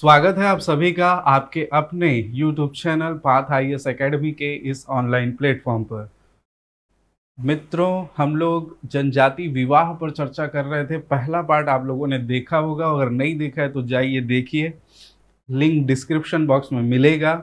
स्वागत है आप सभी का आपके अपने YouTube channel Path I S academy के इस ऑनलाइन प्लेटफॉर्म पर मित्रों हम लोग जनजाति विवाह पर चर्चा कर रहे थे पहला पार्ट आप लोगों ने देखा होगा अगर नहीं देखा है तो जाइए देखिए लिंक डिस्क्रिप्शन बॉक्स में मिलेगा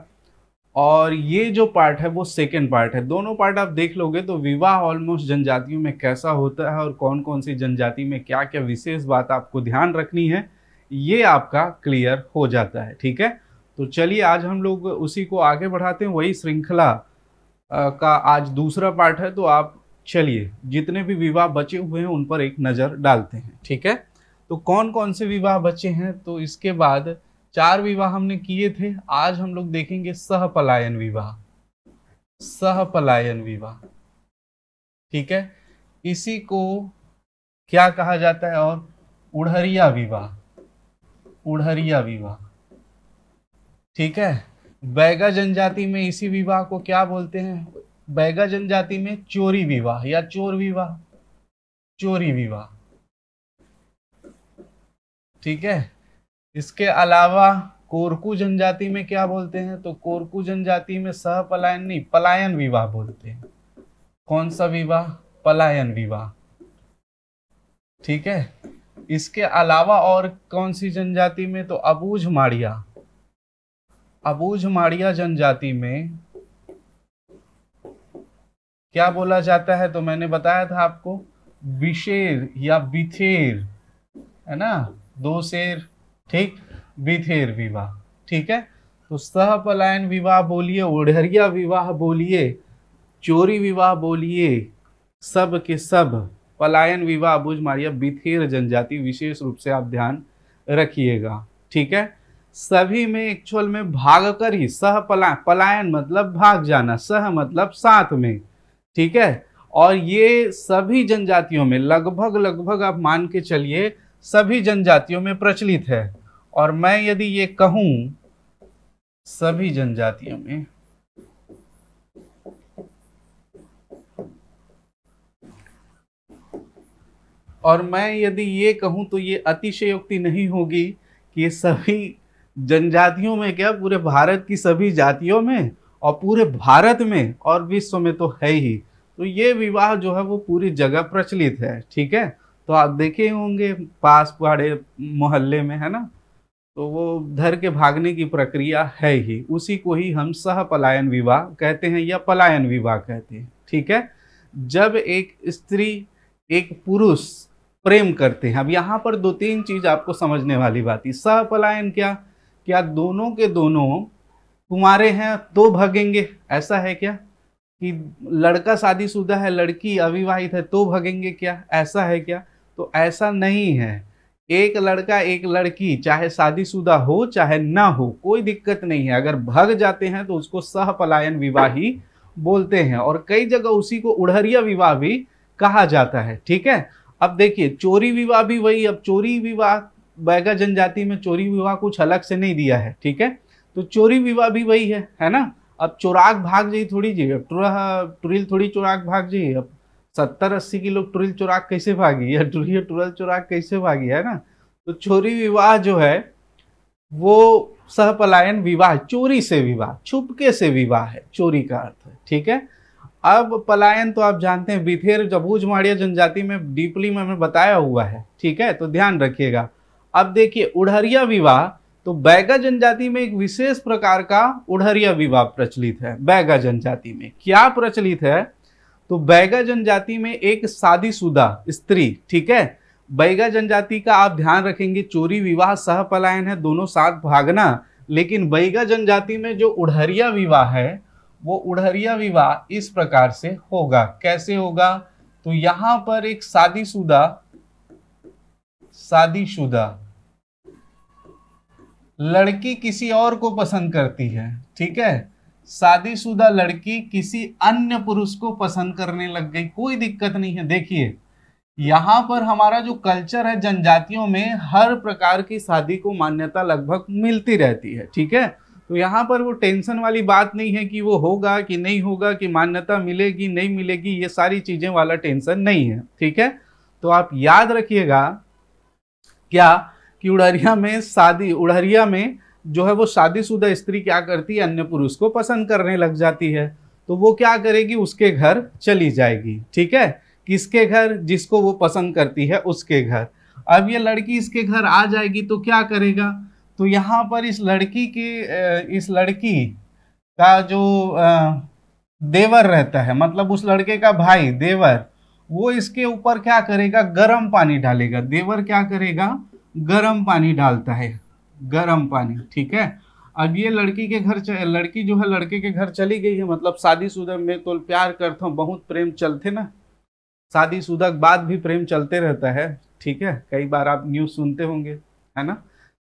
और ये जो पार्ट है वो सेकेंड पार्ट है दोनों पार्ट आप देख लोगे तो विवाह ऑलमोस्ट जनजातियों में कैसा होता है और कौन कौन सी जनजाति में क्या क्या विशेष बात आपको ध्यान रखनी है ये आपका क्लियर हो जाता है ठीक है तो चलिए आज हम लोग उसी को आगे बढ़ाते हैं वही श्रृंखला का आज दूसरा पार्ट है तो आप चलिए जितने भी विवाह बचे हुए हैं उन पर एक नज़र डालते हैं ठीक है तो कौन कौन से विवाह बचे हैं तो इसके बाद चार विवाह हमने किए थे आज हम लोग देखेंगे सहपलायन विवाह सहपलायन विवाह ठीक है इसी को क्या कहा जाता है और उड़हरिया विवाह उड़हरिया विवाह ठीक है बैगा जनजाति में इसी विवाह को क्या बोलते हैं बैगा जनजाति में चोरी विवाह या चोर विवाह चोरी विवाह ठीक है इसके अलावा कोरकू जनजाति में क्या बोलते हैं तो कोरकू जनजाति में सह पलायन नहीं पलायन विवाह बोलते हैं कौन सा विवाह पलायन विवाह ठीक है इसके अलावा और कौन सी जनजाति में तो अबूझ माड़िया अबूझ माड़िया जनजाति में क्या बोला जाता है तो मैंने बताया था आपको विशेर या बिथेर है ना दो शेर ठीक बिथेर विवाह ठीक है तो सह पलायन विवाह बोलिए ओढ़रिया विवाह बोलिए चोरी विवाह बोलिए सब के सब पलायन विवाह अबूझ मारिया बिथेर जनजाति विशेष रूप से आप ध्यान रखिएगा ठीक है सभी में एक्चुअल में भाग कर ही सह पला पलायन मतलब भाग जाना सह मतलब साथ में ठीक है और ये सभी जनजातियों में लगभग लगभग आप मान के चलिए सभी जनजातियों में प्रचलित है और मैं यदि ये कहूँ सभी जनजातियों में और मैं यदि ये कहूँ तो ये अतिशयोक्ति नहीं होगी कि ये सभी जनजातियों में क्या पूरे भारत की सभी जातियों में और पूरे भारत में और विश्व में तो है ही तो ये विवाह जो है वो पूरी जगह प्रचलित है ठीक है तो आप देखे होंगे पास पहाड़े मोहल्ले में है ना तो वो धर के भागने की प्रक्रिया है ही उसी को ही हम सह पलायन विवाह कहते हैं या पलायन विवाह कहते हैं ठीक है जब एक स्त्री एक पुरुष प्रेम करते हैं अब यहाँ पर दो तीन चीज़ आपको समझने वाली बात है सपलायन क्या क्या दोनों के दोनों कुमारे हैं तो भगेंगे ऐसा है क्या कि लड़का शादीशुदा है लड़की अविवाहित है तो भगेंगे क्या ऐसा है क्या तो ऐसा नहीं है एक लड़का एक लड़की चाहे शादीशुदा हो चाहे ना हो कोई दिक्कत नहीं है अगर भग जाते हैं तो उसको सह पलायन विवाह ही बोलते हैं और कई जगह उसी को उड़हरिया विवाह भी कहा जाता है ठीक है अब देखिए चोरी विवाह भी वही अब चोरी विवाह बैगा जनजाति में चोरी विवाह कुछ अलग से नहीं दिया है ठीक है तो चोरी विवाह भी वही है है ना अब चोराग भाग जाइए थोड़ी जी अब टुरिल थोड़ी चोराग भाग जाइए अब सत्तर अस्सी किलो टुरिल चोराग कैसे भागी या टुरिया टुरल चोराग कैसे भागी है ना तो चोरी विवाह जो है वो सहपलायन विवाह चोरी से विवाह छुपके से विवाह है चोरी का अर्थ है ठीक है अब पलायन तो आप जानते हैं बिथेर जबूज माड़िया जनजाति में डीपली में हमें बताया हुआ है ठीक है तो ध्यान रखिएगा अब देखिए उड़हरिया विवाह तो बैगा जनजाति में एक विशेष प्रकार का उड़हरिया विवाह प्रचलित है बैगा जनजाति में क्या प्रचलित है तो बैगा जनजाति में एक शादीशुदा स्त्री ठीक है बैगा जनजाति का आप ध्यान रखेंगे चोरी विवाह सह पलायन है दोनों साथ भागना लेकिन बैगा जनजाति में जो उड़हरिया विवाह है वो उड़हरिया विवाह इस प्रकार से होगा कैसे होगा तो यहां पर एक शादीशुदा शादीशुदा लड़की किसी और को पसंद करती है ठीक है शादीशुदा लड़की किसी अन्य पुरुष को पसंद करने लग गई कोई दिक्कत नहीं है देखिए यहां पर हमारा जो कल्चर है जनजातियों में हर प्रकार की शादी को मान्यता लगभग मिलती रहती है ठीक है तो यहाँ पर वो टेंशन वाली बात नहीं है कि वो होगा कि नहीं होगा कि मान्यता मिलेगी नहीं मिलेगी ये सारी चीज़ें वाला टेंशन नहीं है ठीक है तो आप याद रखिएगा क्या कि उड़हरिया में शादी उड़हरिया में जो है वो शादीशुदा स्त्री क्या करती है अन्य पुरुष को पसंद करने लग जाती है तो वो क्या करेगी उसके घर चली जाएगी ठीक है किसके घर जिसको वो पसंद करती है उसके घर अब ये लड़की इसके घर आ जाएगी तो क्या करेगा तो यहाँ पर इस लड़की की इस लड़की का जो देवर रहता है मतलब उस लड़के का भाई देवर वो इसके ऊपर क्या करेगा गर्म पानी डालेगा देवर क्या करेगा गर्म पानी डालता है गर्म पानी ठीक है अब ये लड़की के घर लड़की जो है लड़के के घर चली गई है मतलब शादीशुदा में तो प्यार करता हूँ बहुत प्रेम चलते ना शादीशुदा के बाद भी प्रेम चलते रहता है ठीक है कई बार आप न्यूज़ सुनते होंगे है ना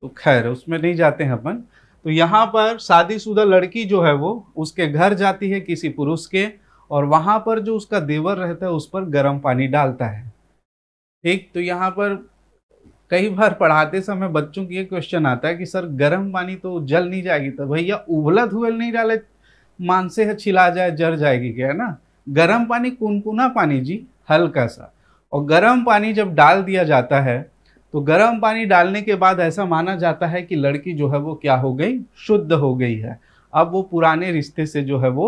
तो खैर उसमें नहीं जाते हैं अपन तो यहाँ पर शादीशुदा लड़की जो है वो उसके घर जाती है किसी पुरुष के और वहाँ पर जो उसका देवर रहता है उस पर गर्म पानी डालता है ठीक तो यहाँ पर कई बार पढ़ाते समय बच्चों की ये क्वेश्चन आता है कि सर गर्म पानी तो जल नहीं जाएगी तो भैया उबला धुबल नहीं डाले मानसे है छिला जाए जर जाएगी क्या है ना गर्म पानी कुनकुना पानी जी हल्का सा और गर्म पानी जब डाल दिया जाता है तो गर्म पानी डालने के बाद ऐसा माना जाता है कि लड़की जो है वो क्या हो गई शुद्ध हो गई है अब वो पुराने रिश्ते से जो है वो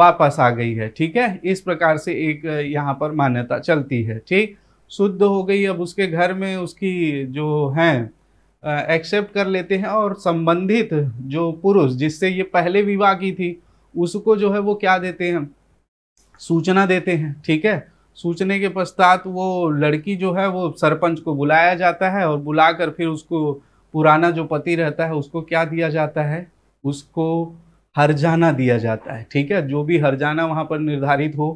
वापस आ गई है ठीक है इस प्रकार से एक यहाँ पर मान्यता चलती है ठीक शुद्ध हो गई अब उसके घर में उसकी जो हैं एक्सेप्ट कर लेते हैं और संबंधित जो पुरुष जिससे ये पहले विवाह की थी उसको जो है वो क्या देते हैं सूचना देते हैं ठीक है सूचने के पश्चात वो लड़की जो है वो सरपंच को बुलाया जाता है और बुलाकर फिर उसको पुराना जो पति रहता है उसको क्या दिया जाता है उसको हरजाना दिया जाता है ठीक है जो भी हरजाना वहाँ पर निर्धारित हो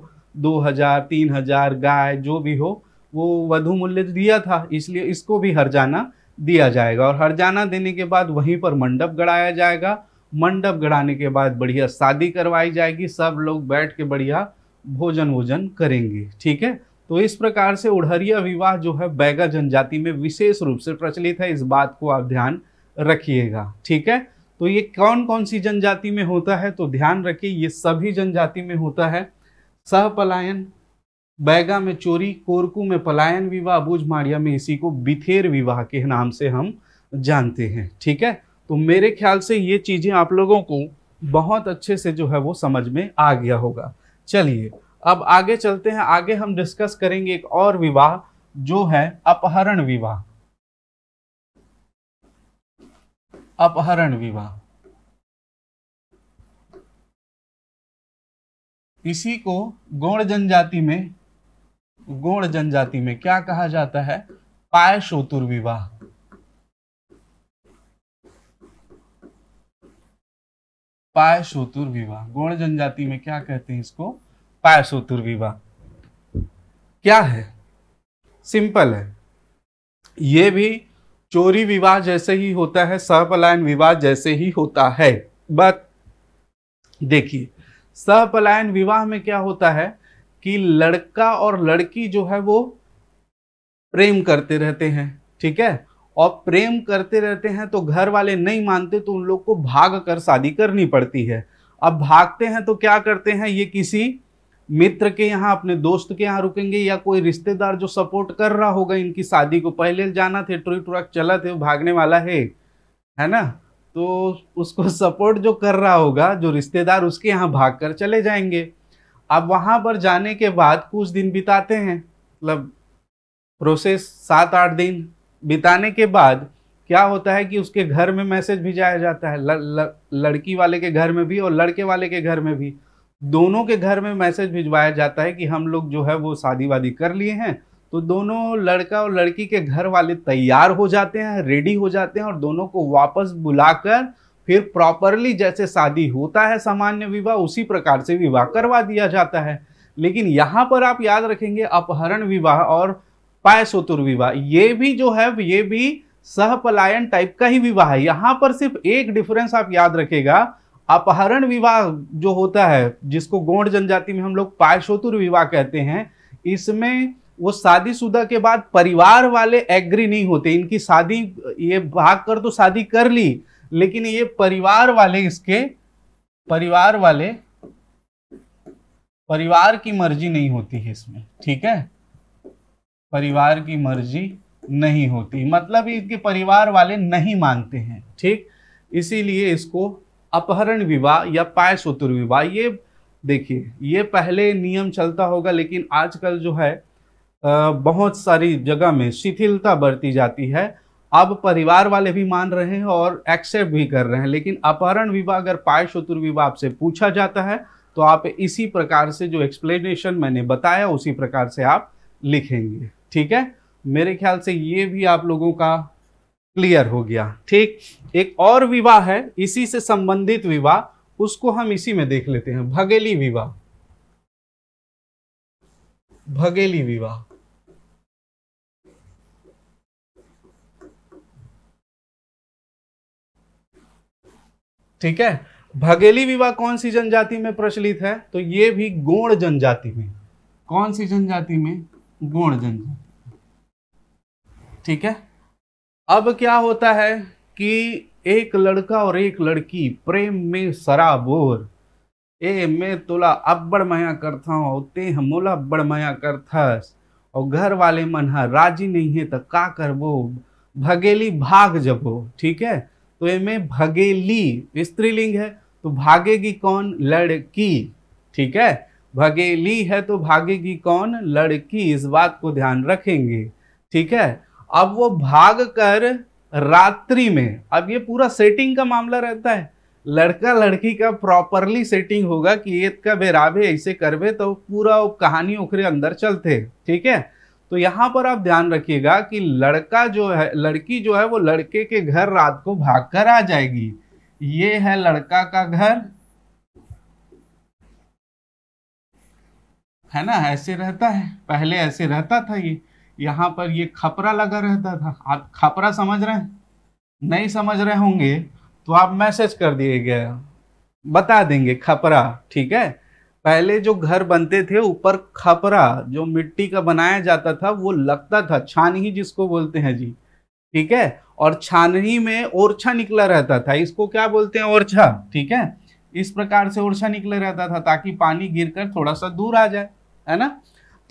दो हज़ार तीन हज़ार गाय जो भी हो वो वधु मूल्य दिया था इसलिए इसको भी हरजाना दिया जाएगा और हरजाना देने के बाद वहीं पर मंडप गढ़ाया जाएगा मंडप गढ़ाने के बाद बढ़िया शादी करवाई जाएगी सब लोग बैठ के बढ़िया भोजन वोजन करेंगे ठीक है तो इस प्रकार से उड़हरिया विवाह जो है बैगा जनजाति में विशेष रूप से प्रचलित है इस बात को आप ध्यान रखिएगा ठीक है तो ये कौन कौन सी जनजाति में होता है तो ध्यान रखिए ये सभी जनजाति में होता है सह पलायन बैगा में चोरी कोरकू में पलायन विवाह बुझमाड़िया में इसी को बिथेर विवाह के नाम से हम जानते हैं ठीक है तो मेरे ख्याल से ये चीज़ें आप लोगों को बहुत अच्छे से जो है वो समझ में आ गया होगा चलिए अब आगे चलते हैं आगे हम डिस्कस करेंगे एक और विवाह जो है अपहरण विवाह अपहरण विवाह इसी को गौड़ जनजाति में गौड़ जनजाति में क्या कहा जाता है पायशोतुर विवाह पाय विवाह गौण जनजाति में क्या कहते हैं इसको पाय शोतुर विवाह क्या है सिंपल है ये भी चोरी विवाह जैसे ही होता है सहपलायन विवाह जैसे ही होता है बट देखिए सहपलायन विवाह में क्या होता है कि लड़का और लड़की जो है वो प्रेम करते रहते हैं ठीक है और प्रेम करते रहते हैं तो घर वाले नहीं मानते तो उन लोग को भाग कर शादी करनी पड़ती है अब भागते हैं तो क्या करते हैं ये किसी मित्र के यहाँ अपने दोस्त के यहाँ रुकेंगे या कोई रिश्तेदार जो सपोर्ट कर रहा होगा इनकी शादी को पहले जाना थे ट्रोई ट्रक चला थे भागने वाला है है ना तो उसको सपोर्ट जो कर रहा होगा जो रिश्तेदार उसके यहाँ भाग कर चले जाएंगे अब वहाँ पर जाने के बाद कुछ दिन बिताते हैं मतलब प्रोसेस सात आठ दिन बिताने के बाद क्या होता है कि उसके घर में मैसेज भिजाया जाता है ल, ल, लड़की वाले के घर में भी और लड़के वाले के घर में भी दोनों के घर में मैसेज भिजवाया जाता है कि हम लोग जो है वो शादी वादी कर लिए हैं तो दोनों लड़का और लड़की के घर वाले तैयार हो जाते हैं रेडी हो जाते हैं और दोनों को वापस बुलाकर फिर प्रॉपरली जैसे शादी होता है सामान्य विवाह उसी प्रकार से विवाह करवा दिया जाता है लेकिन यहाँ पर आप याद रखेंगे अपहरण विवाह और पायसोतुर विवाह ये भी जो है ये भी सहपलायन टाइप का ही विवाह है यहाँ पर सिर्फ एक डिफरेंस आप याद रखेगा अपहरण विवाह जो होता है जिसको गोंड जनजाति में हम लोग पायसोतुर विवाह कहते हैं इसमें वो शादीशुदा के बाद परिवार वाले एग्री नहीं होते इनकी शादी ये भाग कर तो शादी कर ली लेकिन ये परिवार वाले इसके परिवार वाले परिवार की मर्जी नहीं होती है इसमें ठीक है परिवार की मर्जी नहीं होती मतलब इनके परिवार वाले नहीं मानते हैं ठीक इसीलिए इसको अपहरण विवाह या पाय सूत्र विवाह ये देखिए ये पहले नियम चलता होगा लेकिन आजकल जो है बहुत सारी जगह में शिथिलता बरती जाती है अब परिवार वाले भी मान रहे हैं और एक्सेप्ट भी कर रहे हैं लेकिन अपहरण विवाह अगर पाय शत्रु विवाह आपसे पूछा जाता है तो आप इसी प्रकार से जो एक्सप्लेनेशन मैंने बताया उसी प्रकार से आप लिखेंगे ठीक है मेरे ख्याल से ये भी आप लोगों का क्लियर हो गया ठीक एक और विवाह है इसी से संबंधित विवाह उसको हम इसी में देख लेते हैं भगेली विवाह भगेली विवाह ठीक है भगेली विवाह कौन सी जनजाति में प्रचलित है तो ये भी गोण जनजाति में कौन सी जनजाति में गुण जंजीर ठीक है अब क्या होता है कि एक लड़का और एक लड़की प्रेम में सराबोर ए मैं तोला अब्बड़ माया करता हूँ ते हमोला अब्बड़ माया करथस और घर वाले मन हा राजी नहीं है तो का करबो भगेली भाग जबो ठीक है तो में भगेली स्त्रीलिंग है तो भागेगी कौन लड़की ठीक है भगेली है तो भागेगी कौन लड़की इस बात को ध्यान रखेंगे ठीक है अब वो भाग कर रात्रि में अब ये पूरा सेटिंग का मामला रहता है लड़का लड़की का प्रॉपरली सेटिंग होगा कि ये का बेराबे ऐसे करवे तो पूरा कहानी ओखरे अंदर चलते ठीक है तो यहाँ पर आप ध्यान रखिएगा कि लड़का जो है लड़की जो है वो लड़के के घर रात को भाग कर आ जाएगी ये है लड़का का घर है ना ऐसे रहता है पहले ऐसे रहता था ये यहाँ पर ये खपरा लगा रहता था आप खपरा समझ रहे हैं नहीं समझ रहे होंगे तो आप मैसेज कर दिए गए बता देंगे खपरा ठीक है पहले जो घर बनते थे ऊपर खपरा जो मिट्टी का बनाया जाता था वो लगता था छानही जिसको बोलते हैं जी ठीक है और छानही में ओरछा निकला रहता था इसको क्या बोलते हैं ओरछा ठीक है इस प्रकार से ओरछा निकला रहता था ताकि पानी गिरकर थोड़ा सा दूर आ जाए है ना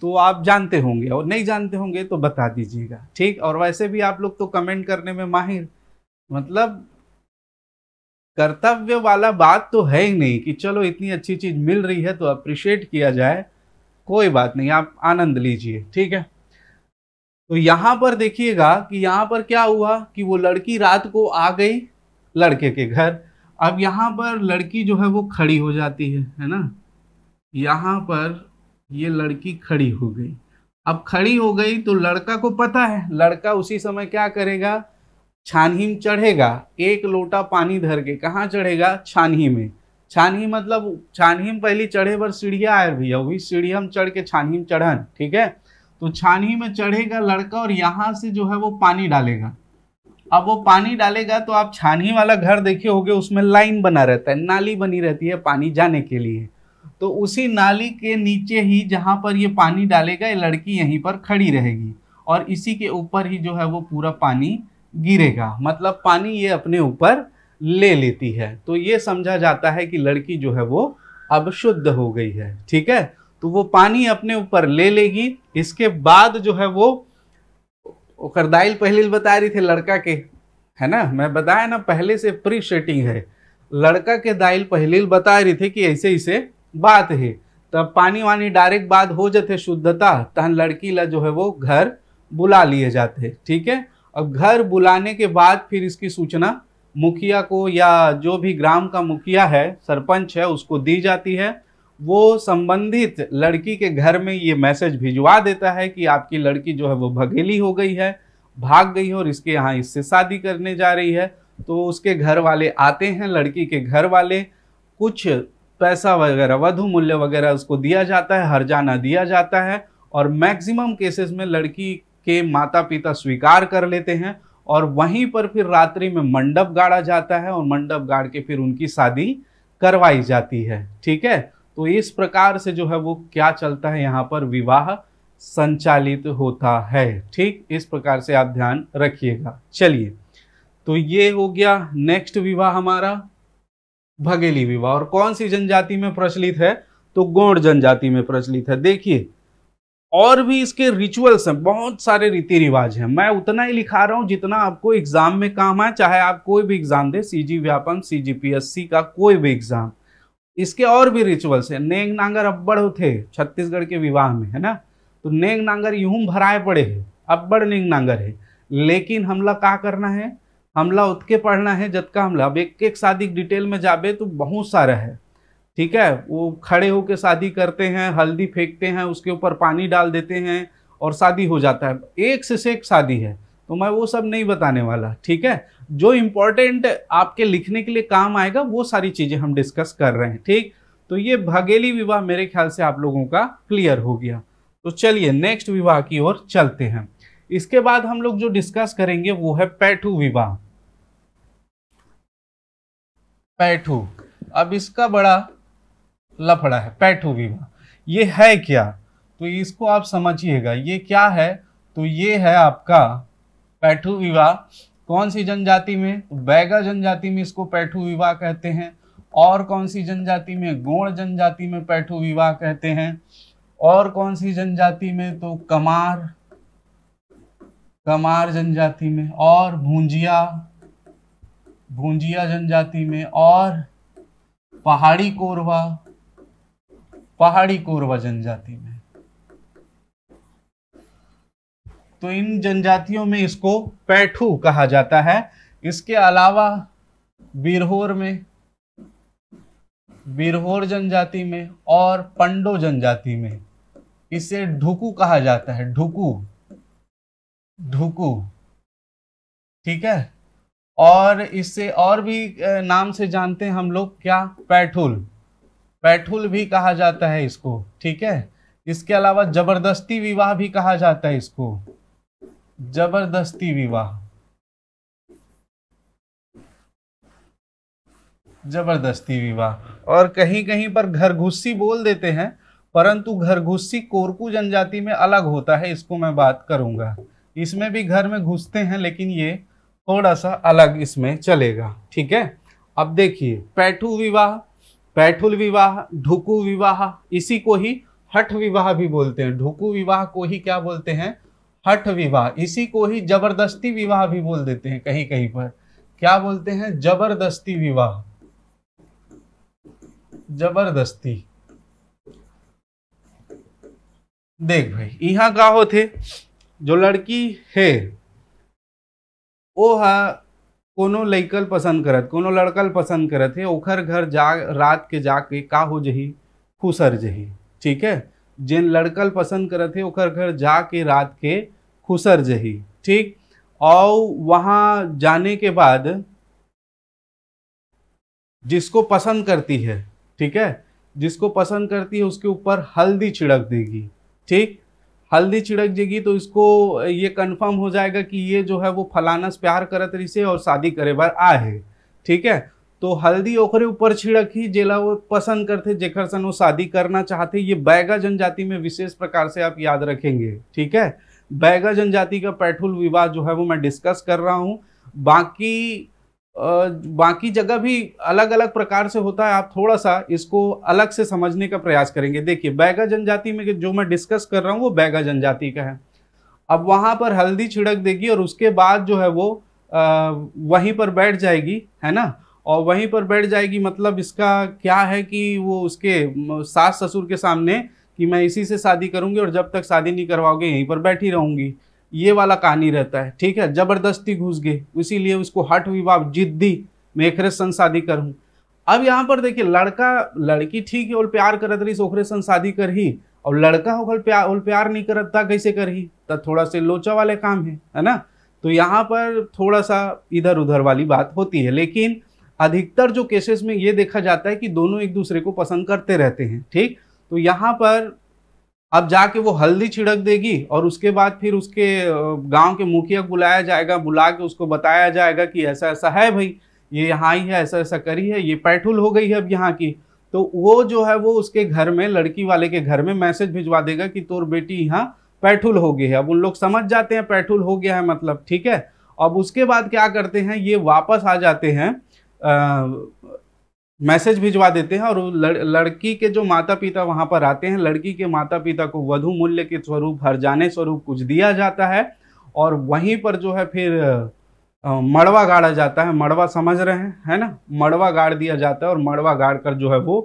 तो आप जानते होंगे और नहीं जानते होंगे तो बता दीजिएगा ठीक और वैसे भी आप लोग तो कमेंट करने में माहिर मतलब कर्तव्य वाला बात तो है ही नहीं कि चलो इतनी अच्छी चीज़ मिल रही है तो अप्रिशिएट किया जाए कोई बात नहीं आप आनंद लीजिए ठीक है तो यहां पर देखिएगा कि यहां पर क्या हुआ कि वो लड़की रात को आ गई लड़के के घर अब यहां पर लड़की जो है वो खड़ी हो जाती है है ना यहां पर ये लड़की खड़ी हो गई अब खड़ी हो गई तो लड़का को पता है लड़का उसी समय क्या करेगा छानही में चढ़ेगा एक लोटा पानी धर के कहाँ चढ़ेगा छानही में छानही मतलब छानही में चढ़े पर सीढ़िया आए भैया वही सीढ़िया में चढ़ के छानही में चढ़न ठीक है तो छानही में चढ़ेगा लड़का और यहाँ से जो है वो पानी डालेगा अब वो पानी डालेगा तो आप छानही वाला घर देखे होगे उसमें लाइन बना रहता है नाली बनी रहती है पानी जाने के लिए तो उसी नाली के नीचे ही जहाँ पर ये पानी डालेगा ये लड़की यहीं पर खड़ी रहेगी और इसी के ऊपर ही जो है वो पूरा पानी गिरेगा मतलब पानी ये अपने ऊपर ले लेती है तो ये समझा जाता है कि लड़की जो है वो अब शुद्ध हो गई है ठीक है तो वो पानी अपने ऊपर ले लेगी इसके बाद जो है वो करदाइल पहले बता रही थी लड़का के है ना मैं बताया ना पहले से प्री सेटिंग है लड़का के दाइल पहले बता रही थी कि ऐसे इसे बात है तब पानी वानी डायरेक्ट बाद हो जाते शुद्धता तहन लड़की ला जो है वो घर बुला लिए जाते ठीक है अब घर बुलाने के बाद फिर इसकी सूचना मुखिया को या जो भी ग्राम का मुखिया है सरपंच है उसको दी जाती है वो संबंधित लड़की के घर में ये मैसेज भिजवा देता है कि आपकी लड़की जो है वो भगेली हो गई है भाग गई है और इसके यहाँ इससे शादी करने जा रही है तो उसके घर वाले आते हैं लड़की के घर वाले कुछ पैसा वगैरह वधु मूल्य वगैरह उसको दिया जाता है हरजाना दिया जाता है और मैक्सिमम केसेस में लड़की के माता पिता स्वीकार कर लेते हैं और वहीं पर फिर रात्रि में मंडप गाड़ा जाता है और मंडप गाड़ के फिर उनकी शादी करवाई जाती है ठीक है तो इस प्रकार से जो है वो क्या चलता है यहाँ पर विवाह संचालित होता है ठीक इस प्रकार से आप ध्यान रखिएगा चलिए तो ये हो गया नेक्स्ट विवाह हमारा भगेली विवाह और कौन सी जनजाति में प्रचलित है तो गौड़ जनजाति में प्रचलित है देखिए और भी इसके रिचुअल्स हैं बहुत सारे रीति रिवाज हैं मैं उतना ही लिखा रहा हूँ जितना आपको एग्जाम में काम आए चाहे आप कोई भी एग्जाम दे सी जी व्यापन C G P S C का कोई भी एग्जाम इसके और भी रिचुअल्स हैं नेंग नांगर अब्बड़ थे छत्तीसगढ़ के विवाह में है ना तो नेंग नांगर यूं भराए पड़े हैं अब्बड़ नेंग नांगर है लेकिन हमला क्या करना है हमला उतके पढ़ना है जद का हमला अब एक एक शादी डिटेल में जाबे तो बहुत सारा है ठीक है वो खड़े होकर शादी करते हैं हल्दी फेंकते हैं उसके ऊपर पानी डाल देते हैं और शादी हो जाता है एक से से एक शादी है तो मैं वो सब नहीं बताने वाला ठीक है जो इम्पोर्टेंट आपके लिखने के लिए काम आएगा वो सारी चीज़ें हम डिस्कस कर रहे हैं ठीक तो ये भगेली विवाह मेरे ख्याल से आप लोगों का क्लियर हो गया तो चलिए नेक्स्ट विवाह की ओर चलते हैं इसके बाद हम लोग जो डिस्कस करेंगे वो है पैठू विवाह पैठू अब इसका बड़ा लफड़ा है पैठू विवाह ये है क्या तो इसको आप समझिएगा ये क्या है तो ये है आपका पैठू विवाह कौन सी जनजाति में बैगा जनजाति में इसको पैठू विवाह कहते हैं और कौन सी जनजाति में गोण जनजाति में पैठू विवाह कहते हैं और कौन सी जनजाति में तो कमार कमार जनजाति में और भूंजिया भूंजिया जनजाति में और पहाड़ी कोरवा पहाड़ी कोरवा जनजाति में तो इन जनजातियों में इसको पैठू कहा जाता है इसके अलावा बिरहोर में बिरहोर जनजाति में और पंडो जनजाति में इसे ढुकू कहा जाता है ढुकू धुकू ठीक है और इससे और भी नाम से जानते हैं हम लोग क्या पैठुल पैठुल भी कहा जाता है इसको ठीक है इसके अलावा जबरदस्ती विवाह भी कहा जाता है इसको जबरदस्ती विवाह जबरदस्ती विवाह और कहीं कहीं पर घरघुस्सी बोल देते हैं परंतु घरघुस्सी कोरकू जनजाति में अलग होता है इसको मैं बात करूंगा इसमें भी घर में घुसते हैं लेकिन ये थोड़ा सा अलग इसमें चलेगा ठीक है अब देखिए पैठू विवाह पैठुल विवाह ढुकू विवाह इसी को ही हठ विवाह भी बोलते हैं ढुकू विवाह को ही क्या बोलते हैं हठ विवाह इसी को ही जबरदस्ती विवाह भी बोल देते हैं कहीं कहीं पर क्या बोलते हैं जबरदस्ती विवाह जबरदस्ती देख भाई यहाँ का होते जो लड़की है वो हा कोनो लड़कल पसंद करत कोनो लड़कल पसंद करत है ओखर घर जा रात के जाके का हो जही खुसर जही ठीक है जिन लड़कल पसंद करत है ओखर घर जाके रात के खुसर जही ठीक और वहाँ जाने के बाद जिसको पसंद करती है ठीक है जिसको पसंद करती है उसके ऊपर हल्दी छिड़क देगी ठीक हल्दी छिड़क जेगी तो इसको ये कंफर्म हो जाएगा कि ये जो है वो फलाना से प्यार करत रही से और शादी करे बार है ठीक है तो हल्दी ओकरे ऊपर छिड़क ही जेला वो पसंद करते जेखर सन वो शादी करना चाहते ये बैगा जनजाति में विशेष प्रकार से आप याद रखेंगे ठीक है बैगा जनजाति का पैठुल विवाह जो है वो मैं डिस्कस कर रहा हूँ बाकी बाकी जगह भी अलग अलग प्रकार से होता है आप थोड़ा सा इसको अलग से समझने का प्रयास करेंगे देखिए बैगा जनजाति में जो मैं डिस्कस कर रहा हूँ वो बैगा जनजाति का है अब वहाँ पर हल्दी छिड़क देगी और उसके बाद जो है वो आ, वहीं पर बैठ जाएगी है ना और वहीं पर बैठ जाएगी मतलब इसका क्या है कि वो उसके सास ससुर के सामने कि मैं इसी से शादी करूँगी और जब तक शादी नहीं करवाओगे यहीं पर बैठी रहूंगी ये वाला कहानी रहता है ठीक है जबरदस्ती घुस गए इसीलिए उसको हट विभाव जिद्दी मैं एकरे सन शादी करूँ अब यहाँ पर देखिए लड़का लड़की ठीक है और प्यार करत रही ओकरे सन शादी कर ही और लड़का होकर प्यार और प्यार नहीं करता कैसे कर ही तो थोड़ा से लोचा वाले काम है है ना तो यहाँ पर थोड़ा सा इधर उधर वाली बात होती है लेकिन अधिकतर जो केसेस में ये देखा जाता है कि दोनों एक दूसरे को पसंद करते रहते हैं ठीक तो यहाँ पर अब जाके वो हल्दी छिड़क देगी और उसके बाद फिर उसके गांव के मुखिया को बुलाया जाएगा बुला के उसको बताया जाएगा कि ऐसा ऐसा है भाई ये यहाँ ही है ऐसा ऐसा करी है ये पैठुल हो गई है अब यहाँ की तो वो जो है वो उसके घर में लड़की वाले के घर में मैसेज भिजवा देगा कि तोर बेटी यहाँ पैठुल हो गई है अब उन लोग समझ जाते हैं पैठुल हो गया है मतलब ठीक है अब उसके बाद क्या करते हैं ये वापस आ जाते हैं मैसेज भिजवा देते हैं और लड़, लड़की के जो माता पिता वहाँ पर आते हैं लड़की के माता पिता को वधु मूल्य के स्वरूप हरजाने स्वरूप कुछ दिया जाता है और वहीं पर जो है फिर मड़वा गाड़ा जाता है मड़वा समझ रहे हैं है ना मड़वा गाड़ दिया जाता है और मड़वा गाड़ कर जो है वो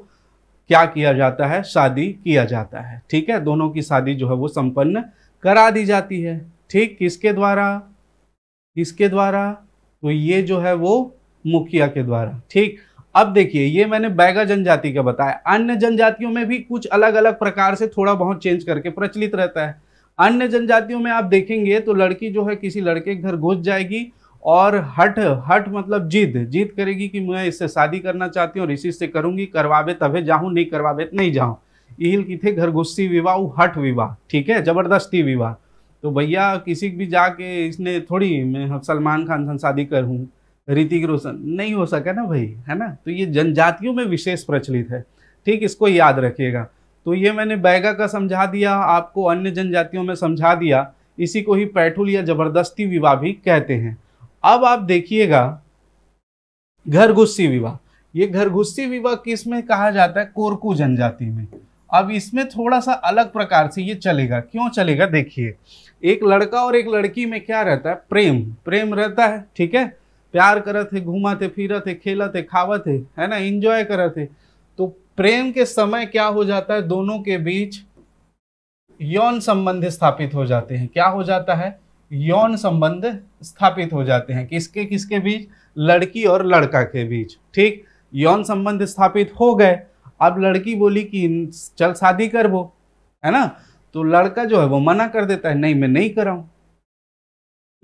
क्या किया जाता है शादी किया जाता है ठीक है दोनों की शादी जो है वो संपन्न करा दी जाती है ठीक किसके द्वारा किसके द्वारा तो ये जो है वो मुखिया के द्वारा ठीक अब देखिए ये मैंने बैगा जनजाति का बताया अन्य जनजातियों में भी कुछ अलग अलग प्रकार से थोड़ा बहुत चेंज करके प्रचलित रहता है अन्य जनजातियों में आप देखेंगे तो लड़की जो है किसी लड़के के घर घुस जाएगी और हट हट मतलब जिद जिद करेगी कि मैं इससे शादी करना चाहती हूँ ऋषि से करूँगी करवावे तभी जाऊँ नहीं करवावे तो नहीं जाऊँ इहिल की थे घर घुस्सी विवाह हट विवाह ठीक है जबरदस्ती विवाह तो भैया किसी भी जाके इसने थोड़ी मैं सलमान खान से शादी करूँ ऋतिक रोशन नहीं हो सका ना भाई है ना तो ये जनजातियों में विशेष प्रचलित है ठीक इसको याद रखिएगा तो ये मैंने बैगा का समझा दिया आपको अन्य जनजातियों में समझा दिया इसी को ही पैठुल या जबरदस्ती विवाह भी कहते हैं अब आप देखिएगा घुस्सी विवाह ये घर घुस्सी विवाह किस में कहा जाता है कोरकू जनजाति में अब इसमें थोड़ा सा अलग प्रकार से ये चलेगा क्यों चलेगा देखिए एक लड़का और एक लड़की में क्या रहता है प्रेम प्रेम रहता है ठीक है प्यार करत थे घूमते फिरत है खेलत है खावत है है ना इंजॉय करे थे तो प्रेम के समय क्या हो जाता है दोनों के बीच यौन संबंध स्थापित हो जाते हैं क्या हो जाता है यौन संबंध स्थापित हो जाते हैं किसके किसके बीच लड़की और लड़का के बीच ठीक यौन संबंध स्थापित हो गए अब लड़की बोली कि चल शादी कर वो है ना तो लड़का जो है वो मना कर देता है नहीं मैं नहीं कराऊं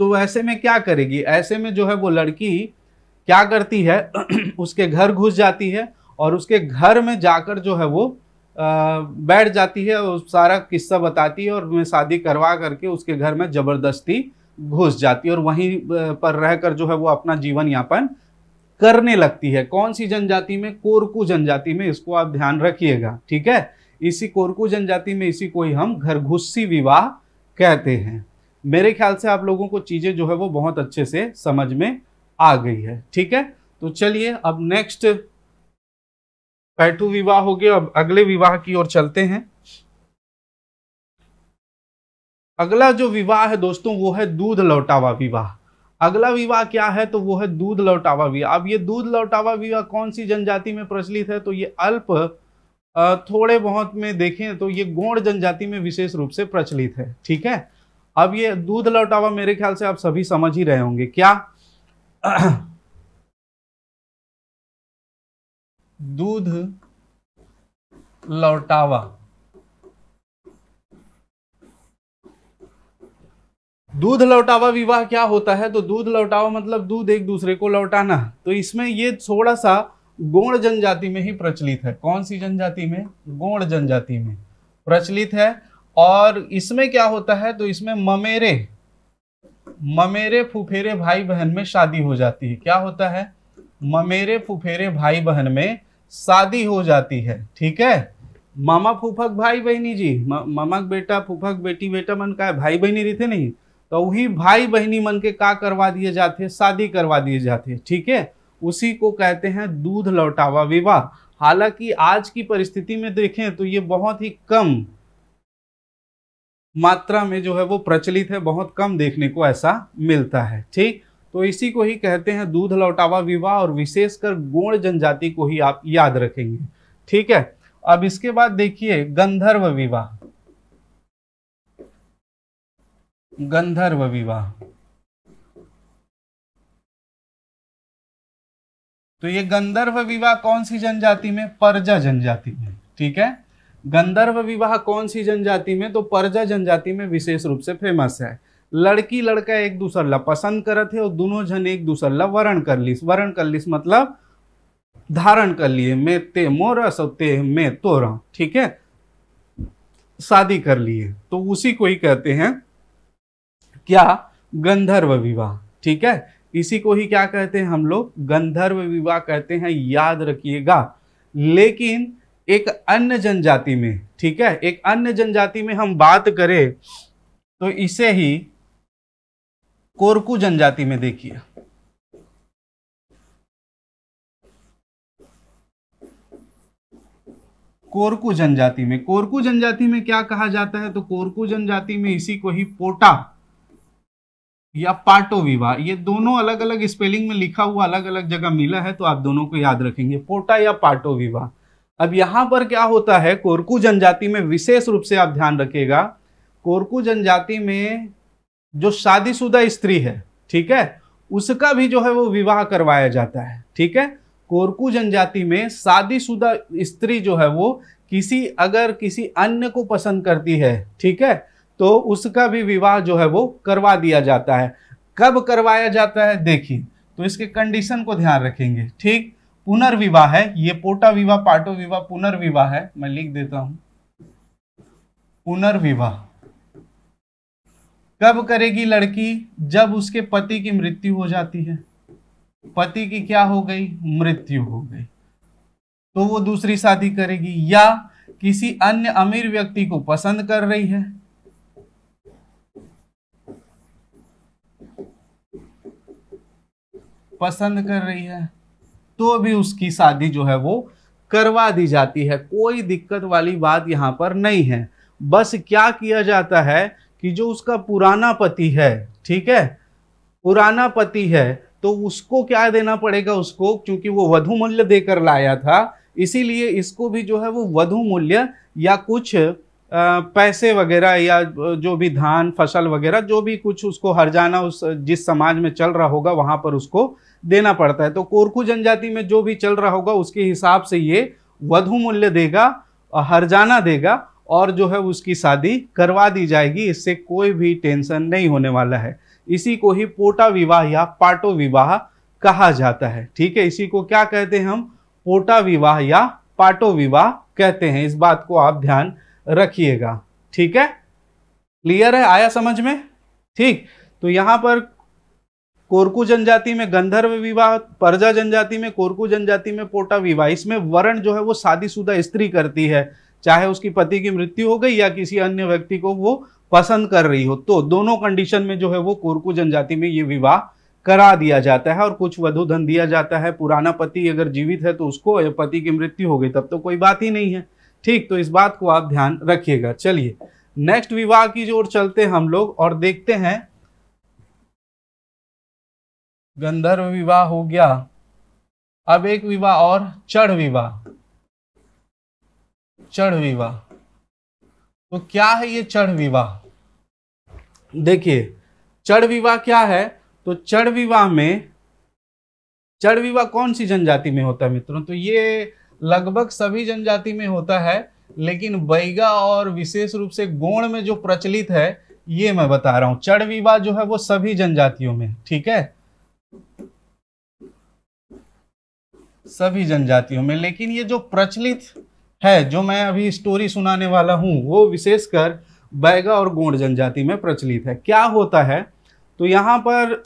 तो ऐसे में क्या करेगी ऐसे में जो है वो लड़की क्या करती है उसके घर घुस जाती है और उसके घर में जाकर जो है वो बैठ जाती है और सारा किस्सा बताती है और उन्हें शादी करवा करके उसके घर में ज़बरदस्ती घुस जाती है और वहीं पर रहकर जो है वो अपना जीवन यापन करने लगती है कौन सी जनजाति में कोरकू जनजाति में इसको आप ध्यान रखिएगा ठीक है इसी कोरकू जनजाति में इसी को ही हम घर घुस्सी विवाह कहते हैं मेरे ख्याल से आप लोगों को चीज़ें जो है वो बहुत अच्छे से समझ में आ गई है ठीक है तो चलिए अब नेक्स्ट पैठू विवाह हो गया अब अगले विवाह की ओर चलते हैं अगला जो विवाह है दोस्तों वो है दूध लौटावा विवाह अगला विवाह क्या है तो वो है दूध लौटावा विवाह अब ये दूध लौटावा विवाह कौन सी जनजाति में प्रचलित है तो ये अल्प थोड़े बहुत में देखें तो ये गौड़ जनजाति में विशेष रूप से प्रचलित है ठीक है अब ये दूध लौटावा मेरे ख्याल से आप सभी समझ ही रहे होंगे क्या दूध लौटावा दूध लौटावा विवाह क्या होता है तो दूध लौटावा मतलब दूध एक दूसरे को लौटाना तो इसमें ये थोड़ा सा गोण जनजाति में ही प्रचलित है कौन सी जनजाति में गोण जनजाति में प्रचलित है और इसमें क्या होता है तो इसमें ममेरे ममेरे फुफेरे भाई बहन में शादी हो जाती है क्या होता है ममेरे फुफेरे भाई बहन में शादी हो जाती है ठीक है मामा फूफक भाई बहनी जी मामा बेटा फूफक बेटी बेटा मन का है भाई बहनी रहते नहीं तो वही भाई बहनी मन के का करवा दिए जाते हैं शादी करवा दिए जाते हैं ठीक है उसी को कहते हैं दूध लौटावा विवाह हालांकि आज की परिस्थिति में देखें तो ये बहुत ही कम मात्रा में जो है वो प्रचलित है बहुत कम देखने को ऐसा मिलता है ठीक तो इसी को ही कहते हैं दूध लौटावा विवाह और विशेषकर गोण जनजाति को ही आप याद रखेंगे ठीक है अब इसके बाद देखिए गंधर्व विवाह गंधर्व विवाह तो ये गंधर्व विवाह कौन सी जनजाति में परजा जनजाति में ठीक है गंधर्व विवाह कौन सी जनजाति में तो परजा जनजाति में विशेष रूप से फेमस है लड़की लड़का एक दूसर ला पसंद करते और दोनों जन एक दूसर ला वरण कर लीस वरण कर लीस मतलब धारण कर लिए मैं ते मोरस और ते मैं तोरा ठीक है शादी कर लिए तो उसी को ही कहते हैं क्या गंधर्व विवाह ठीक है इसी को ही क्या कहते हैं हम लोग गंधर्व विवाह कहते हैं याद रखिएगा लेकिन एक अन्य जनजाति में ठीक है एक अन्य जनजाति में हम बात करें तो इसे ही कोरकू जनजाति में देखिए कोरकू जनजाति में कोरकू जनजाति में क्या कहा जाता है तो कोरकू जनजाति में इसी को ही पोटा या पाटो विवाह ये दोनों अलग अलग स्पेलिंग में लिखा हुआ अलग अलग जगह मिला है तो आप दोनों को याद रखेंगे पोटा या पाटो विवाह अब यहां पर क्या होता है कोरकू जनजाति में विशेष रूप से आप ध्यान रखिएगा कोरकू जनजाति में जो शादीशुदा स्त्री है ठीक है उसका भी जो है वो विवाह करवाया जाता है ठीक है कोरकू जनजाति में शादीशुदा स्त्री जो है वो किसी अगर किसी अन्य को पसंद करती है ठीक है तो उसका भी विवाह जो है वो करवा दिया जाता है कब करवाया जाता है देखिए तो इसके कंडीशन को ध्यान रखेंगे ठीक पुनर्विवाह है ये पोटा विवाह पाटो विवाह पुनर्विवाह है मैं लिख देता हूं पुनर्विवाह कब करेगी लड़की जब उसके पति की मृत्यु हो जाती है पति की क्या हो गई मृत्यु हो गई तो वो दूसरी शादी करेगी या किसी अन्य अमीर व्यक्ति को पसंद कर रही है पसंद कर रही है तो भी उसकी शादी जो है वो करवा दी जाती है कोई दिक्कत वाली बात यहाँ पर नहीं है बस क्या किया जाता है कि जो उसका पुराना पति है ठीक है पुराना पति है तो उसको क्या देना पड़ेगा उसको क्योंकि वो वधु मूल्य देकर लाया था इसीलिए इसको भी जो है वो वधु मूल्य या कुछ पैसे वगैरह या जो भी धान फसल वगैरह जो भी कुछ उसको हर जाना उस जिस समाज में चल रहा होगा वहाँ पर उसको देना पड़ता है तो कोरकू जनजाति में जो भी चल रहा होगा उसके हिसाब से ये वधु मूल्य देगा हरजाना देगा और जो है उसकी शादी करवा दी जाएगी इससे कोई भी टेंशन नहीं होने वाला है इसी को ही पोटा विवाह या पाटो विवाह कहा जाता है ठीक है इसी को क्या कहते हैं हम पोटा विवाह या पाटो विवाह कहते हैं इस बात को आप ध्यान रखिएगा ठीक है क्लियर है आया समझ में ठीक तो यहां पर कोरकू जनजाति में गंधर्व विवाह परजा जनजाति में कोरकू जनजाति में पोटा विवाह इसमें वर्ण जो है वो शादीशुदा स्त्री करती है चाहे उसकी पति की मृत्यु हो गई या किसी अन्य व्यक्ति को वो पसंद कर रही हो तो दोनों कंडीशन में जो है वो कोरकू जनजाति में ये विवाह करा दिया जाता है और कुछ वधु धन दिया जाता है पुराना पति अगर जीवित है तो उसको पति की मृत्यु हो गई तब तो कोई बात ही नहीं है ठीक तो इस बात को आप ध्यान रखिएगा चलिए नेक्स्ट विवाह की ओर चलते हम लोग और देखते हैं गंधर्व विवाह हो गया अब एक विवाह और चढ़ विवाह चढ़ विवाह तो क्या है ये चढ़ विवाह देखिए चढ़ विवाह क्या है तो चढ़ विवाह में चढ़ विवाह कौन सी जनजाति में होता है मित्रों तो ये लगभग सभी जनजाति में होता है लेकिन बैगा और विशेष रूप से गोण में जो प्रचलित है ये मैं बता रहा हूं चढ़ विवाह जो है वो सभी जनजातियों में ठीक है सभी जनजातियों में लेकिन ये जो प्रचलित है जो मैं अभी स्टोरी सुनाने वाला हूं वो विशेषकर बैगा और गोंड जनजाति में प्रचलित है क्या होता है तो यहां पर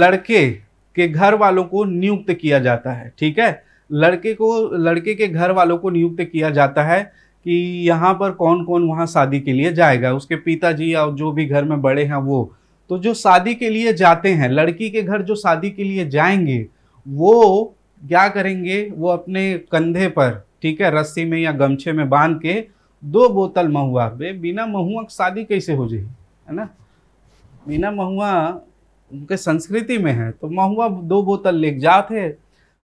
लड़के के घर वालों को नियुक्त किया जाता है ठीक है लड़के को लड़के के घर वालों को नियुक्त किया जाता है कि यहाँ पर कौन कौन वहाँ शादी के लिए जाएगा उसके पिताजी या जो भी घर में बड़े हैं वो तो जो शादी के लिए जाते हैं लड़की के घर जो शादी के लिए जाएंगे वो क्या करेंगे वो अपने कंधे पर ठीक है रस्सी में या गमछे में बांध के दो बोतल महुआ बे बिना महुआ की शादी कैसे हो जाए है ना बिना महुआ उनके संस्कृति में है तो महुआ दो बोतल ले जाते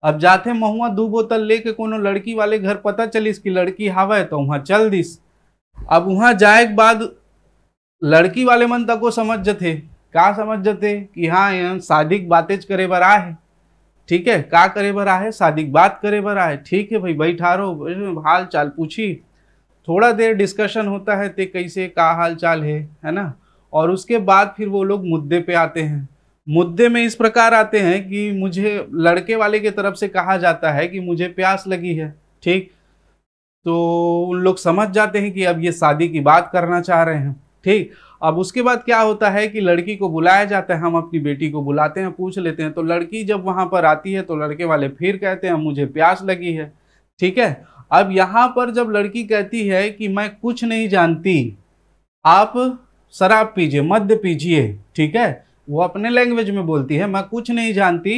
अब जाते महुआ दू बोतल लेके कोनो लड़की वाले घर पता चलिस कि लड़की है तो वहाँ चल दिस अब वहाँ जाए के बाद लड़की वाले मन तको समझ जाते का समझ जाते कि हाँ यहाँ शादीक बातें करे बर आए ठीक है का करे बर आए शादीक बात करे बर आए ठीक है भाई बैठा रहो हाल चाल पूछी थोड़ा देर डिस्कशन होता है ते कैसे का हाल चाल है है ना और उसके बाद फिर वो लोग मुद्दे पे आते हैं मुद्दे में इस प्रकार आते हैं कि मुझे लड़के वाले के तरफ से कहा जाता है कि मुझे प्यास लगी है ठीक तो उन लोग समझ जाते हैं कि अब ये शादी की बात करना चाह रहे हैं ठीक अब उसके बाद क्या होता है कि लड़की को बुलाया जाता है हम अपनी बेटी को बुलाते हैं पूछ लेते हैं तो लड़की जब वहाँ पर आती है तो लड़के वाले फिर कहते हैं मुझे प्यास लगी है ठीक है अब यहाँ पर जब लड़की कहती है कि मैं कुछ नहीं जानती आप शराब पीजिए मद्य पीजिए ठीक है वो अपने लैंग्वेज में बोलती है मैं कुछ नहीं जानती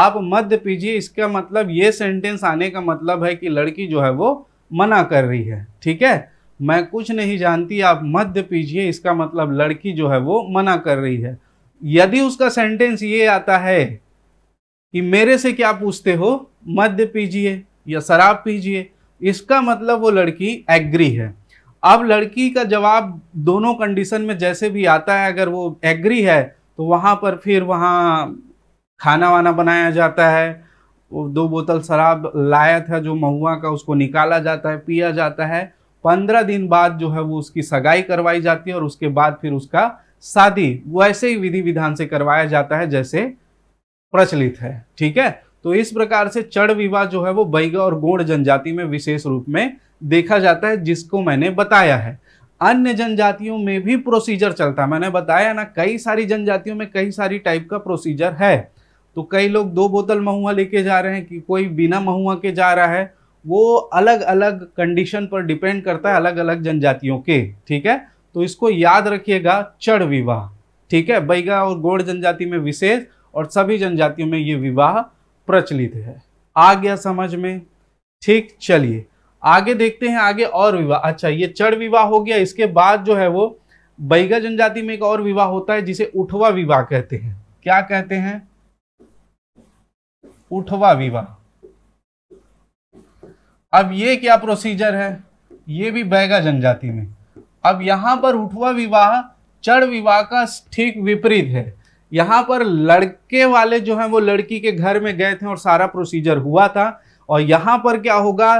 आप मध्य पीजिए इसका मतलब ये सेंटेंस आने का मतलब है कि लड़की जो है वो मना कर रही है ठीक है मैं कुछ नहीं जानती आप मध्य पीजिए इसका मतलब लड़की जो है वो मना कर रही है यदि उसका सेंटेंस ये आता है कि मेरे से क्या पूछते हो मध्य पीजिए या शराब पीजिए इसका मतलब वो लड़की एग्री है अब लड़की का जवाब दोनों कंडीशन में जैसे भी आता है अगर वो एग्री है तो वहाँ पर फिर वहाँ खाना वाना बनाया जाता है वो दो बोतल शराब लाया था जो महुआ का उसको निकाला जाता है पिया जाता है पंद्रह दिन बाद जो है वो उसकी सगाई करवाई जाती है और उसके बाद फिर उसका शादी वैसे ही विधि विधान से करवाया जाता है जैसे प्रचलित है ठीक है तो इस प्रकार से चढ़ विवाह जो है वो बैगा और गोड़ जनजाति में विशेष रूप में देखा जाता है जिसको मैंने बताया है अन्य जनजातियों में भी प्रोसीजर चलता है मैंने बताया ना कई सारी जनजातियों में कई सारी टाइप का प्रोसीजर है तो कई लोग दो बोतल महुआ लेके जा रहे हैं कि कोई बिना महुआ के जा रहा है वो अलग अलग कंडीशन पर डिपेंड करता है अलग अलग जनजातियों के ठीक है तो इसको याद रखिएगा चढ़ विवाह ठीक है बैगा और गोड़ जनजाति में विशेष और सभी जनजातियों में ये विवाह प्रचलित है आ गया समझ में ठीक चलिए आगे देखते हैं आगे और विवाह अच्छा ये चढ़ विवाह हो गया इसके बाद जो है वो बैगा जनजाति में एक और विवाह होता है जिसे उठवा विवाह कहते हैं क्या कहते हैं उठवा विवाह अब ये क्या प्रोसीजर है ये भी बैगा जनजाति में अब यहां पर उठवा विवाह चढ़ विवाह का ठीक विपरीत है यहां पर लड़के वाले जो हैं वो लड़की के घर में गए थे और सारा प्रोसीजर हुआ था और यहां पर क्या होगा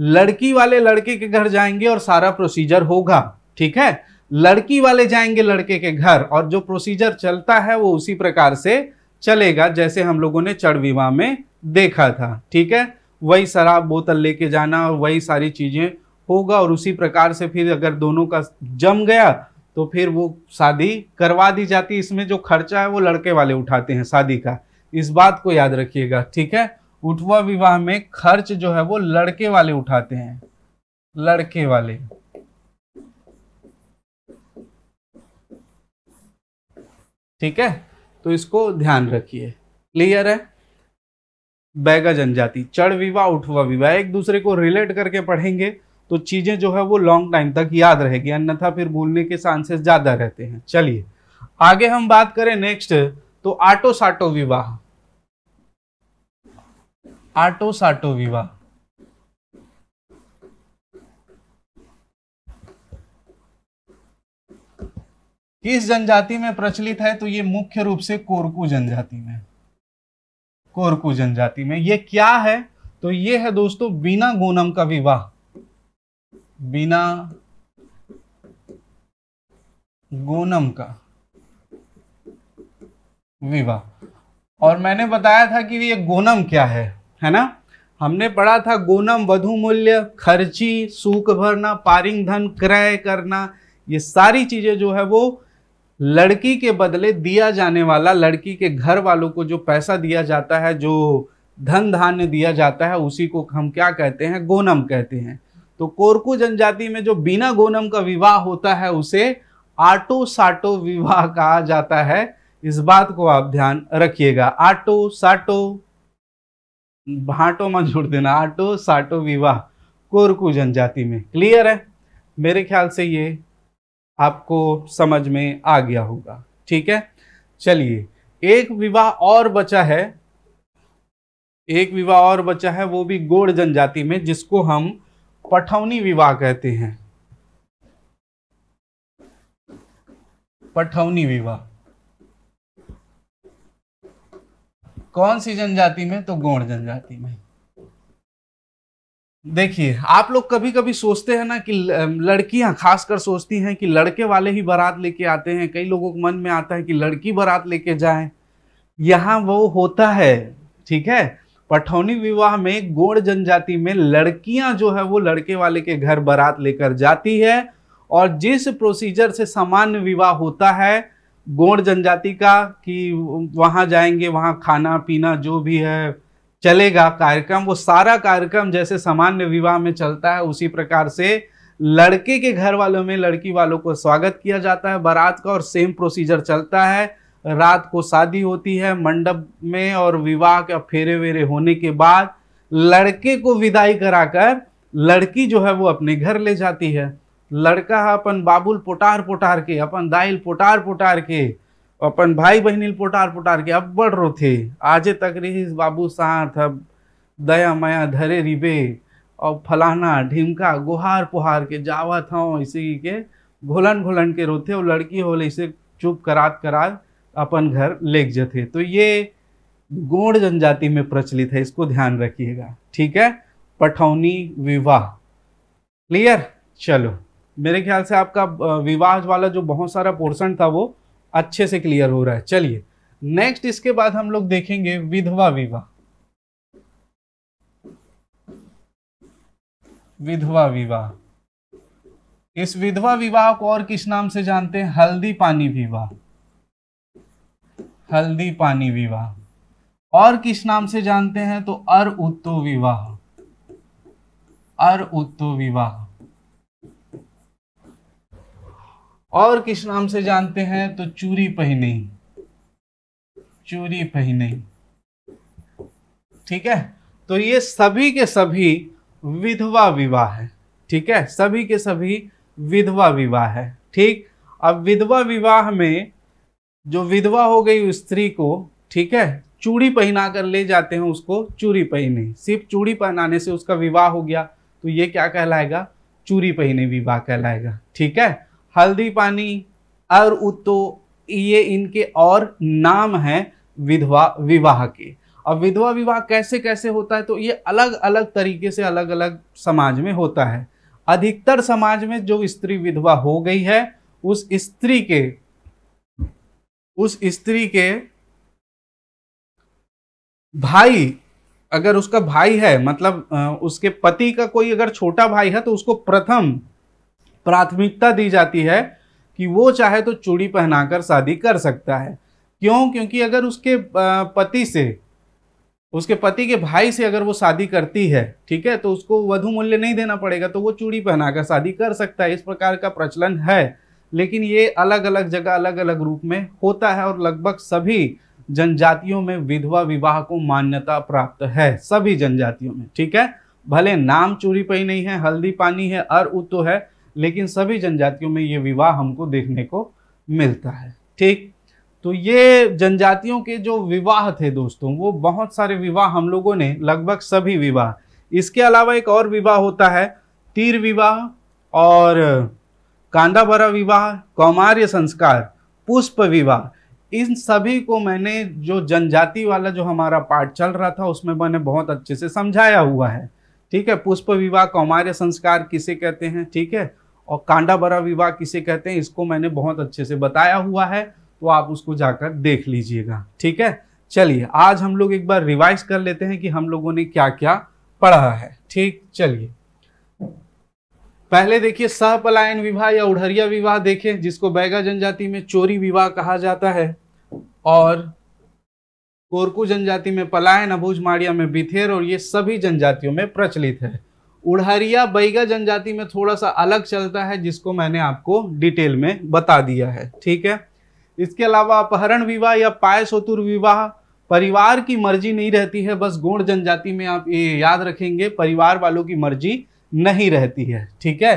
लड़की वाले लड़के के घर जाएंगे और सारा प्रोसीजर होगा ठीक है लड़की वाले जाएंगे लड़के के घर और जो प्रोसीजर चलता है वो उसी प्रकार से चलेगा जैसे हम लोगों ने चढ़ विवाह में देखा था ठीक है वही शराब बोतल लेके जाना और वही सारी चीज़ें होगा और उसी प्रकार से फिर अगर दोनों का जम गया तो फिर वो शादी करवा दी जाती है इसमें जो खर्चा है वो लड़के वाले उठाते हैं शादी का इस बात को याद रखिएगा ठीक है उठवा विवाह में खर्च जो है वो लड़के वाले उठाते हैं लड़के वाले ठीक है तो इसको ध्यान रखिए क्लियर है बैगा जनजाति चढ़ विवाह उठवा विवाह एक दूसरे को रिलेट करके पढ़ेंगे तो चीजें जो है वो लॉन्ग टाइम तक याद रहेगी अन्यथा फिर भूलने के चांसेस ज्यादा रहते हैं चलिए आगे हम बात करें नेक्स्ट तो आटो साटो विवाह आटो साटो विवाह किस जनजाति में प्रचलित है तो ये मुख्य रूप से कोरकू जनजाति में कोरकू जनजाति में ये क्या है तो ये है दोस्तों बिना गोनम का विवाह बिना गोनम का विवाह और मैंने बताया था कि ये गोनम क्या है है ना हमने पढ़ा था गोनम वधु मूल्य खर्ची सूख भरना पारिंग धन क्रय करना ये सारी चीजें जो है वो लड़की के बदले दिया जाने वाला लड़की के घर वालों को जो पैसा दिया जाता है जो धन धान्य दिया जाता है उसी को हम क्या कहते हैं गोनम कहते हैं तो कोरकू जनजाति में जो बिना गोनम का विवाह होता है उसे आटो साटो विवाह कहा जाता है इस बात को आप ध्यान रखिएगा आटो साटो भाटों में जोड़ देना आटो साटो विवाह कोरकू जनजाति में क्लियर है मेरे ख्याल से ये आपको समझ में आ गया होगा ठीक है चलिए एक विवाह और बचा है एक विवाह और बचा है वो भी गोड़ जनजाति में जिसको हम पठौनी विवाह कहते हैं पठौनी विवाह कौन सी जनजाति में तो गौड़ जनजाति में देखिए आप लोग कभी कभी सोचते हैं ना कि लड़कियां खासकर सोचती हैं कि लड़के वाले ही बारात लेके आते हैं कई लोगों के मन में आता है कि लड़की बारात लेके जाए यहाँ वो होता है ठीक है पठौनी विवाह में गोड़ जनजाति में लड़कियां जो है वो लड़के वाले के घर बारात लेकर जाती है और जिस प्रोसीजर से सामान्य विवाह होता है गोंड जनजाति का कि वहाँ जाएंगे वहाँ खाना पीना जो भी है चलेगा कार्यक्रम वो सारा कार्यक्रम जैसे सामान्य विवाह में चलता है उसी प्रकार से लड़के के घर वालों में लड़की वालों को स्वागत किया जाता है बारात का और सेम प्रोसीजर चलता है रात को शादी होती है मंडप में और विवाह के फेरे वेरे होने के बाद लड़के को विदाई कराकर लड़की जो है वो अपने घर ले जाती है लड़का अपन बाबुल पोटार पोटार के अपन दाइल पोटार पोटार के अपन भाई बहनी पोटार पोटार के अब्बड़ रोथे आजे तक रही बाबू साथ अब दया माया धरे रिबे और फलाना ढिमका गुहार पुहार के जावत हों इसी के घोलन घोलन के रोते और लड़की हो इसे चुप करात करात अपन घर लेक जाते तो ये गोड़ जनजाति में प्रचलित है इसको ध्यान रखिएगा ठीक है पठौनी विवाह क्लियर चलो मेरे ख्याल से आपका विवाह वाला जो बहुत सारा पोर्सन था वो अच्छे से क्लियर हो रहा है चलिए नेक्स्ट इसके बाद हम लोग देखेंगे विधवा विवाह विधवा विवाह इस विधवा विवाह को और किस नाम से जानते हैं हल्दी पानी विवाह हल्दी पानी विवाह और किस नाम से जानते हैं तो अर उत्तो विवाह अर उत्तो विवाह और किस नाम से जानते हैं तो चूरी पहनी चूरी पहनी ठीक है तो ये सभी के सभी विधवा विवाह है ठीक है सभी के सभी विधवा विवाह है ठीक अब विधवा विवाह में जो विधवा हो गई स्त्री को ठीक है चूड़ी पहना कर ले जाते हैं उसको चूड़ी पहने सिर्फ चूड़ी पहनाने से उसका विवाह हो गया तो ये क्या कहलाएगा चूड़ी पहने विवाह कहलाएगा ठीक है हल्दी पानी अर उतो ये इनके और नाम हैं विधवा विवाह के और विधवा विवाह कैसे कैसे होता है तो ये अलग अलग तरीके से अलग अलग समाज में होता है अधिकतर समाज में जो स्त्री विधवा हो गई है उस स्त्री के उस स्त्री के भाई अगर उसका भाई है मतलब उसके पति का कोई अगर छोटा भाई है तो उसको प्रथम प्राथमिकता दी जाती है कि वो चाहे तो चूड़ी पहनाकर शादी कर सकता है क्यों क्योंकि अगर उसके पति से उसके पति के भाई से अगर वो शादी करती है ठीक है तो उसको वधु मूल्य नहीं देना पड़ेगा तो वो चूड़ी पहनाकर शादी कर सकता है इस प्रकार का प्रचलन है लेकिन ये अलग अलग जगह अलग अलग रूप में होता है और लगभग सभी जनजातियों में विधवा विवाह को मान्यता प्राप्त है सभी जनजातियों में ठीक है भले नाम चूड़ी पही नहीं है हल्दी पानी है अर उतो है लेकिन सभी जनजातियों में ये विवाह हमको देखने को मिलता है ठीक तो ये जनजातियों के जो विवाह थे दोस्तों वो बहुत सारे विवाह हम लोगों ने लगभग सभी विवाह इसके अलावा एक और विवाह होता है तीर विवाह और कांदा विवाह कौमार्य संस्कार पुष्प विवाह इन सभी को मैंने जो जनजाति वाला जो हमारा पाठ चल रहा था उसमें मैंने बहुत अच्छे से समझाया हुआ है ठीक है पुष्प विवाह कौमार्य संस्कार किसे कहते हैं ठीक है और कांडा बरा विवाह किसे कहते हैं इसको मैंने बहुत अच्छे से बताया हुआ है तो आप उसको जाकर देख लीजिएगा ठीक है चलिए आज हम लोग एक बार रिवाइज कर लेते हैं कि हम लोगों ने क्या क्या पढ़ा है ठीक चलिए पहले देखिए सहपलायन विवाह या उड़हरिया विवाह देखे जिसको बैगा जनजाति में चोरी विवाह कहा जाता है और कोरकू जनजाति में पलायन अभुज माड़िया में बिथेर और ये सभी जनजातियों में प्रचलित है उड़हरिया बैगा जनजाति में थोड़ा सा अलग चलता है जिसको मैंने आपको डिटेल में बता दिया है ठीक है इसके अलावा अपहरण विवाह या पाय सोतुर विवाह परिवार की मर्जी नहीं रहती है बस गोंड जनजाति में आप ये याद रखेंगे परिवार वालों की मर्जी नहीं रहती है ठीक है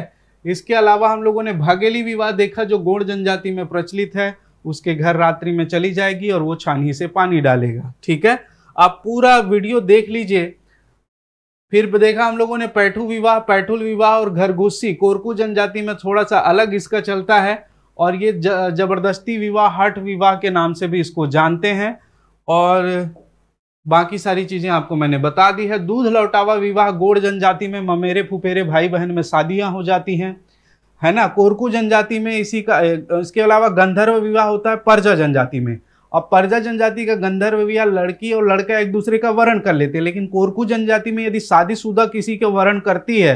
इसके अलावा हम लोगों ने भागेली विवाह देखा जो गोंड जनजाति में प्रचलित है उसके घर रात्रि में चली जाएगी और वो छानी से पानी डालेगा ठीक है आप पूरा वीडियो देख लीजिए फिर देखा हम लोगों ने पैठू विवाह पैठुल विवाह और घरघुस्सी कोरकू जनजाति में थोड़ा सा अलग इसका चलता है और ये जबरदस्ती विवाह हट विवाह के नाम से भी इसको जानते हैं और बाकी सारी चीज़ें आपको मैंने बता दी है दूध लौटावा विवाह गोड़ जनजाति में ममेरे फुफेरे भाई बहन में शादियाँ हो जाती हैं है ना कोरकू जनजाति में इसी का इसके अलावा गंधर्व विवाह होता है परजा जनजाति में और परजा जनजाति का गंधर्व या लड़की और लड़का एक दूसरे का वर्ण कर लेते हैं लेकिन कोरकू जनजाति में यदि शादीशुदा किसी के वर्ण करती है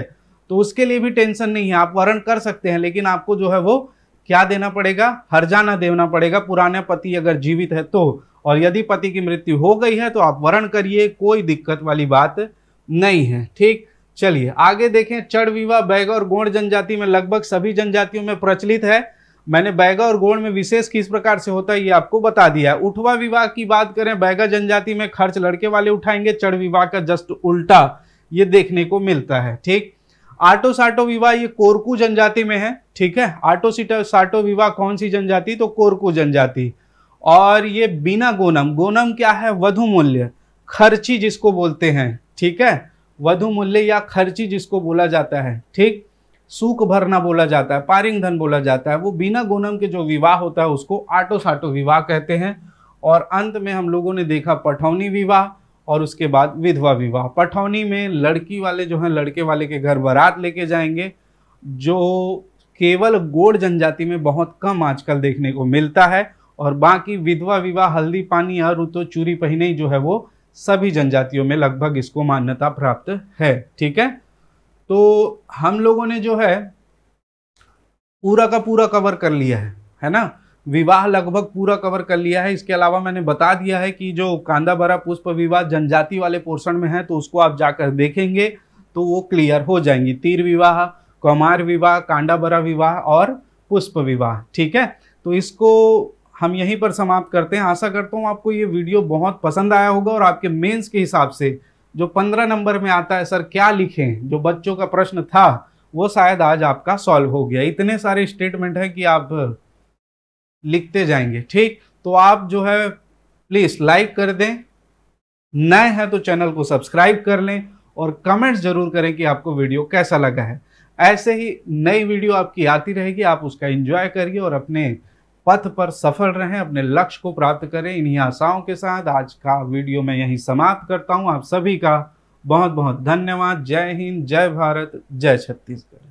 तो उसके लिए भी टेंशन नहीं है आप वर्ण कर सकते हैं लेकिन आपको जो है वो क्या देना पड़ेगा जाना देना पड़ेगा पुराने पति अगर जीवित है तो और यदि पति की मृत्यु हो गई है तो आप वर्ण करिए कोई दिक्कत वाली बात नहीं है ठीक चलिए आगे देखें चढ़ विवाह बैग और गोण जनजाति में लगभग सभी जनजातियों में प्रचलित है मैंने बैगा और गोण में विशेष किस प्रकार से होता है ये आपको बता दिया उठवा विवाह की बात करें बैगा जनजाति में खर्च लड़के वाले उठाएंगे चढ़ विवाह का जस्ट उल्टा ये देखने को मिलता है ठीक आटो साटो विवाह ये कोरकू जनजाति में है ठीक है आटो सीटा साटो विवाह कौन सी जनजाति तो कोरकू जनजाति और ये बिना गोनम गोनम क्या है वधु मूल्य खर्ची जिसको बोलते हैं ठीक है वधु मूल्य या खर्ची जिसको बोला जाता है ठीक सूख भरना बोला जाता है पारिंग धन बोला जाता है वो बिना गोनम के जो विवाह होता है उसको आटो साटो विवाह कहते हैं और अंत में हम लोगों ने देखा पठौनी विवाह और उसके बाद विधवा विवाह पठौनी में लड़की वाले जो हैं लड़के वाले के घर बारात लेके जाएंगे जो केवल गोड़ जनजाति में बहुत कम आजकल देखने को मिलता है और बाकी विधवा विवाह हल्दी पानी और तो चूरी पहने जो है वो सभी जनजातियों में लगभग इसको मान्यता प्राप्त है ठीक है तो हम लोगों ने जो है पूरा का पूरा कवर कर लिया है है ना विवाह लगभग पूरा कवर कर लिया है इसके अलावा मैंने बता दिया है कि जो कांदा भरा पुष्प विवाह जनजाति वाले पोर्शन में है तो उसको आप जाकर देखेंगे तो वो क्लियर हो जाएंगी तीर विवाह कौमार विवाह कांडा भरा विवाह और पुष्प विवाह ठीक है तो इसको हम यहीं पर समाप्त करते हैं आशा करता हूँ आपको ये वीडियो बहुत पसंद आया होगा और आपके मेंस के हिसाब से जो पंद्रह नंबर में आता है सर क्या लिखें जो बच्चों का प्रश्न था वो शायद आज आपका सॉल्व हो गया इतने सारे स्टेटमेंट है कि आप लिखते जाएंगे ठीक तो आप जो है प्लीज़ लाइक कर दें नए हैं तो चैनल को सब्सक्राइब कर लें और कमेंट्स ज़रूर करें कि आपको वीडियो कैसा लगा है ऐसे ही नई वीडियो आपकी आती रहेगी आप उसका एंजॉय करिए और अपने पथ पर सफल रहें अपने लक्ष्य को प्राप्त करें इन्हीं आशाओं के साथ आज का वीडियो मैं यहीं समाप्त करता हूं आप सभी का बहुत बहुत धन्यवाद जय हिंद जय भारत जय छत्तीसगढ़